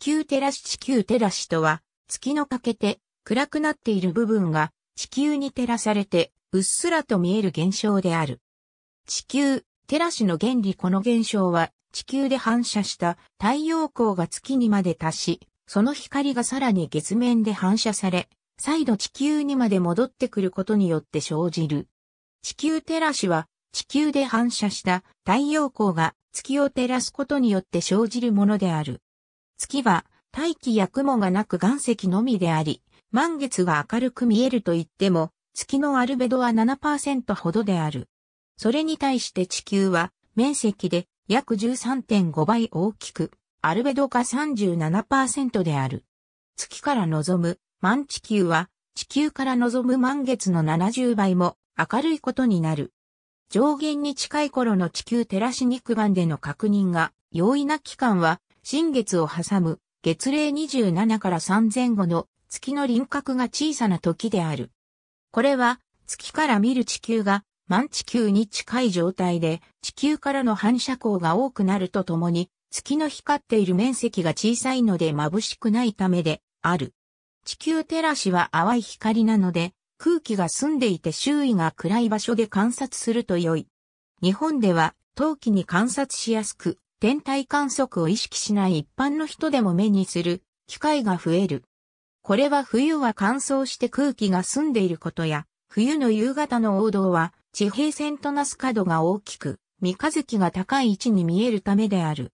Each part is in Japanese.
地球照らし地球照らしとは、月の欠けて暗くなっている部分が地球に照らされてうっすらと見える現象である。地球照らしの原理この現象は地球で反射した太陽光が月にまで達し、その光がさらに月面で反射され、再度地球にまで戻ってくることによって生じる。地球照らしは地球で反射した太陽光が月を照らすことによって生じるものである。月は大気や雲がなく岩石のみであり、満月が明るく見えると言っても、月のアルベドは7%ほどである。それに対して地球は面積で約13.5倍大きく、アルベドが37%である。月から望む満地球は地球から望む満月の70倍も明るいことになる。上限に近い頃の地球照らし肉眼での確認が容易な期間は新月を挟む月齢27から3前後の月の輪郭が小さな時である。これは月から見る地球が満地球に近い状態で地球からの反射光が多くなるとともに月の光っている面積が小さいので眩しくないためである。地球照らしは淡い光なので空気が澄んでいて周囲が暗い場所で観察すると良い。日本では冬季に観察しやすく天体観測を意識しない一般の人でも目にする機会が増える。これは冬は乾燥して空気が澄んでいることや、冬の夕方の王道は地平線となす角が大きく、三日月が高い位置に見えるためである。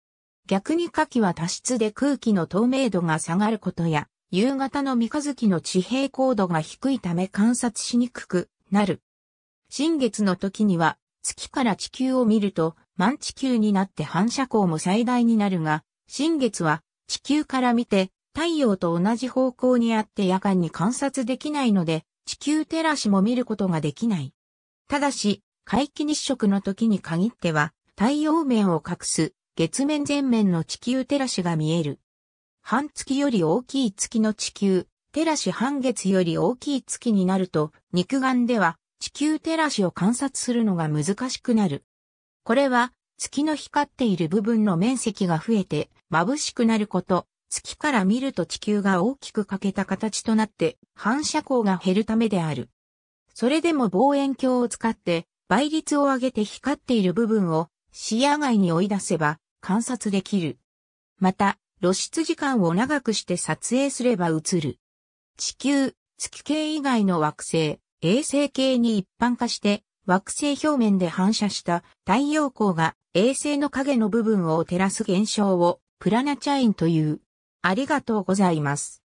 逆に夏季は多湿で空気の透明度が下がることや、夕方の三日月の地平高度が低いため観察しにくくなる。新月の時には月から地球を見ると満地球になって反射光も最大になるが、新月は地球から見て太陽と同じ方向にあって夜間に観察できないので、地球照らしも見ることができない。ただし、皆既日食の時に限っては、太陽面を隠す月面全面の地球照らしが見える。半月より大きい月の地球、照らし半月より大きい月になると、肉眼では地球照らしを観察するのが難しくなる。これは、月の光っている部分の面積が増えて、眩しくなること、月から見ると地球が大きく欠けた形となって、反射光が減るためである。それでも望遠鏡を使って、倍率を上げて光っている部分を視野外に追い出せば観察できる。また、露出時間を長くして撮影すれば映る。地球、月系以外の惑星、衛星系に一般化して惑星表面で反射した太陽光が衛星の影の部分を照らす現象をプラナチャインという。ありがとうございます。